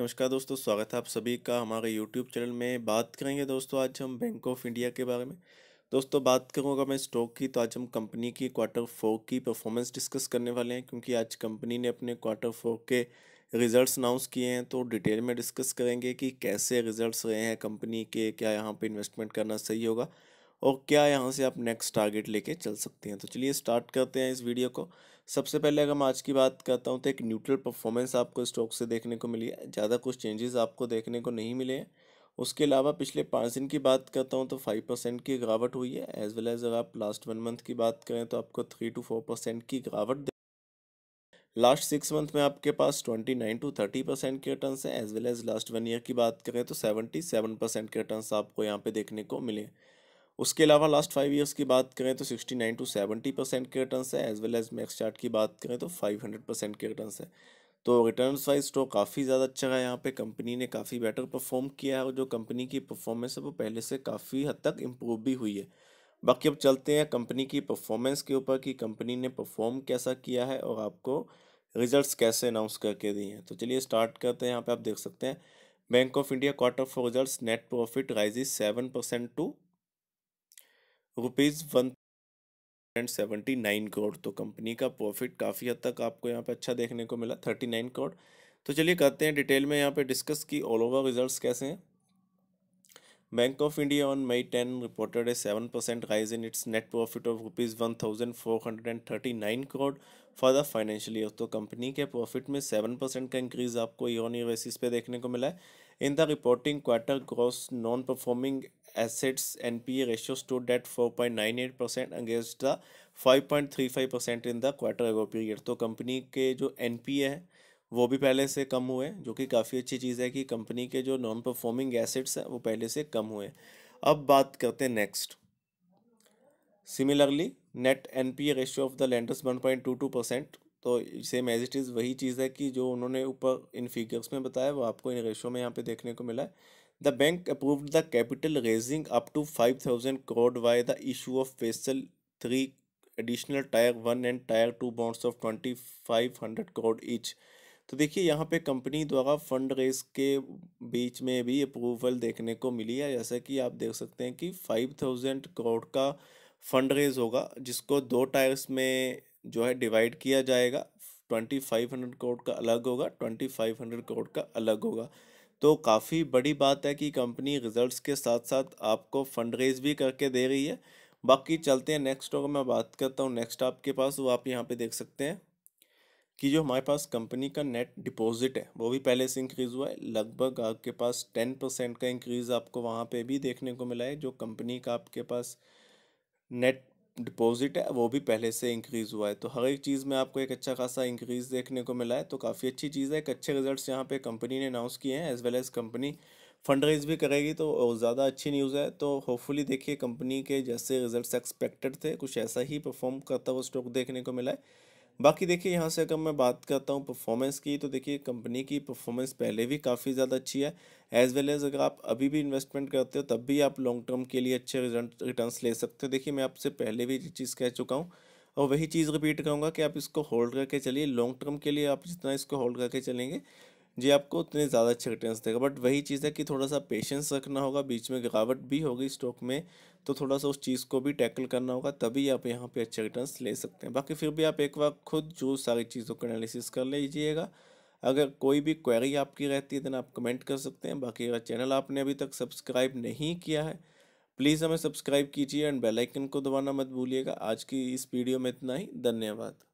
नमस्कार दोस्तों स्वागत है आप सभी का हमारे यूट्यूब चैनल में बात करेंगे दोस्तों आज हम बैंक ऑफ इंडिया के बारे में दोस्तों बात अगर मैं स्टॉक की तो आज हम कंपनी की क्वार्टर फोर की परफॉर्मेंस डिस्कस करने वाले हैं क्योंकि आज कंपनी ने अपने क्वार्टर फोर के रिजल्ट्स अनाउंस किए हैं तो डिटेल में डिस्कस करेंगे कि कैसे रिजल्ट्स रहे हैं कंपनी के क्या यहाँ पर इन्वेस्टमेंट करना सही होगा और क्या यहाँ से आप नेक्स्ट टारगेट लेके चल सकते हैं तो चलिए स्टार्ट करते हैं इस वीडियो को सबसे पहले अगर मैं आज की बात करता हूँ तो एक न्यूट्रल परफॉर्मेंस आपको स्टॉक से देखने को मिली है ज़्यादा कुछ चेंजेस आपको देखने को नहीं मिले हैं उसके अलावा पिछले पाँच दिन की बात करता हूँ तो फाइव परसेंट की गिरावट हुई है एज वेल एज अगर आप लास्ट वन मंथ की बात करें तो आपको थ्री टू फोर परसेंट की गिरावट लास्ट सिक्स मंथ में आपके पास twenty nine to thirty percent के रिटर्न है as well as last one year की बात करें तो सेवेंटी सेवन परसेंट के रिटर्न आपको यहाँ पे देखने को मिले उसके अलावा लास्ट फाइव ईयर्स की बात करें तो sixty nine to seventy percent के रिटर्न है as well as max chart की बात करें तो फाइव हंड्रेड परसेंट के रिटर्न है तो रिटर्न वाइज स्टॉक तो काफ़ी ज़्यादा अच्छा है यहाँ पे कंपनी ने काफ़ी बेटर परफॉर्म किया है और जो कंपनी की परफॉर्मेंस है वो पहले से काफ़ी हद तक इम्प्रूव भी हुई है बाकी अब चलते हैं कंपनी की परफॉर्मेंस के ऊपर कि कंपनी ने परफॉर्म कैसा किया है और आपको रिजल्ट्स कैसे अनाउंस करके दिए हैं तो चलिए स्टार्ट करते हैं यहाँ पे आप देख सकते हैं Bank of India quarter four results net profit rises seven percent to rupees one and seventy nine crore तो कंपनी का प्रॉफिट काफ़ी हद तक आपको यहाँ पे अच्छा देखने को मिला थर्टी नाइन करोड़ तो चलिए करते हैं डिटेल में यहाँ पे डिस्कस की ऑल ओवर रिजल्ट्स कैसे हैं Bank of India on May ten reported a seven percent rise in its net profit of rupees one thousand four hundred and thirty nine crore for the financial year तो company के profit में seven percent का increase आपको year on year basis पे देखने को मिला है in the reporting quarter gross non performing assets NPA ratio stood at 4.98% against the 5.35% in the quarter ago period तो कंपनी के जो एन पी ए है वो भी पहले से कम हुए जो कि काफ़ी अच्छी चीज़ है कि कंपनी के जो नॉन परफॉर्मिंग एसेट्स हैं वो पहले से कम हुए हैं अब बात करते हैं next similarly net N P A ratio of the lenders one point two two percent तो सेम एज इट इज़ वही चीज़ है कि जो उन्होंने ऊपर इन फिगर्स में बताया वो आपको इन रेशियो में यहाँ पे देखने को मिला है The bank approved the capital raising up to 5000 crore via the issue of फेसल 3 additional tier one and tier two bonds of twenty five hundred crore each तो देखिए यहाँ पे कंपनी द्वारा फंड रेस के बीच में भी अप्रूवल देखने को मिली है जैसा कि आप देख सकते हैं कि फाइव थाउजेंड करोड़ का फंड रेज होगा जिसको दो टायर्स में जो है डिवाइड किया जाएगा ट्वेंटी फाइव हंड्रेड करोड़ का अलग होगा ट्वेंटी फाइव हंड्रेड करोड़ का अलग होगा तो काफ़ी बड़ी बात है कि कंपनी रिजल्ट्स के साथ साथ आपको फंड रेज भी करके दे रही है बाकी चलते हैं नेक्स्ट अगर मैं बात करता हूँ नेक्स्ट आपके पास वो आप यहाँ पे देख सकते हैं कि जो हमारे पास कंपनी का नेट डिपॉजिट है वो भी पहले से इंक्रीज़ हुआ है लगभग आपके पास टेन परसेंट का इंक्रीज़ आपको वहाँ पे भी देखने को मिला है जो कंपनी का आपके पास नेट डिपॉजिट है वो भी पहले से इंक्रीज़ हुआ है तो हर एक चीज़ में आपको एक अच्छा खासा इंक्रीज़ देखने को मिला है तो काफ़ी अच्छी चीज़ है एक अच्छे रिजल्ट्स यहाँ पे कंपनी ने अनाउंस किए हैं as well as company fund raise भी करेगी तो ज़्यादा अच्छी न्यूज़ है तो होपफुली देखिए कंपनी के जैसे रिजल्ट एक्सपेक्टेड थे कुछ ऐसा ही परफॉर्म करता हुआ स्टॉक देखने को मिला है बाकी देखिए यहाँ से अगर मैं बात करता हूँ परफॉर्मेंस की तो देखिए कंपनी की परफॉर्मेंस पहले भी काफ़ी ज़्यादा अच्छी है एज वेल एज़ अगर आप अभी भी इन्वेस्टमेंट करते हो तब भी आप लॉन्ग टर्म के लिए अच्छे रिटर्न ले सकते हो देखिए मैं आपसे पहले भी चीज़ कह चुका हूँ और वही चीज़ रिपीट करूँगा कि आप इसको होल्ड करके चलिए लॉन्ग टर्म के लिए आप जितना इसको होल्ड करके चलेंगे जी आपको उतने ज़्यादा अच्छे रिटर्न देगा बट वही चीज़ है कि थोड़ा सा पेशेंस रखना होगा बीच में गिरावट भी होगी स्टॉक में तो थोड़ा सा उस चीज़ को भी टैकल करना होगा तभी आप यहाँ पे अच्छे रिटर्न ले सकते हैं बाकी फिर भी आप एक बार खुद जो सारी चीज़ों का एनालिसिस कर लीजिएगा अगर कोई भी क्वेरी आपकी रहती है देन आप कमेंट कर सकते हैं बाकी अगर चैनल आपने अभी तक सब्सक्राइब नहीं किया है प्लीज़ हमें सब्सक्राइब कीजिए एंड बेलाइकन को दबाना मत भूलिएगा आज की इस वीडियो में इतना ही धन्यवाद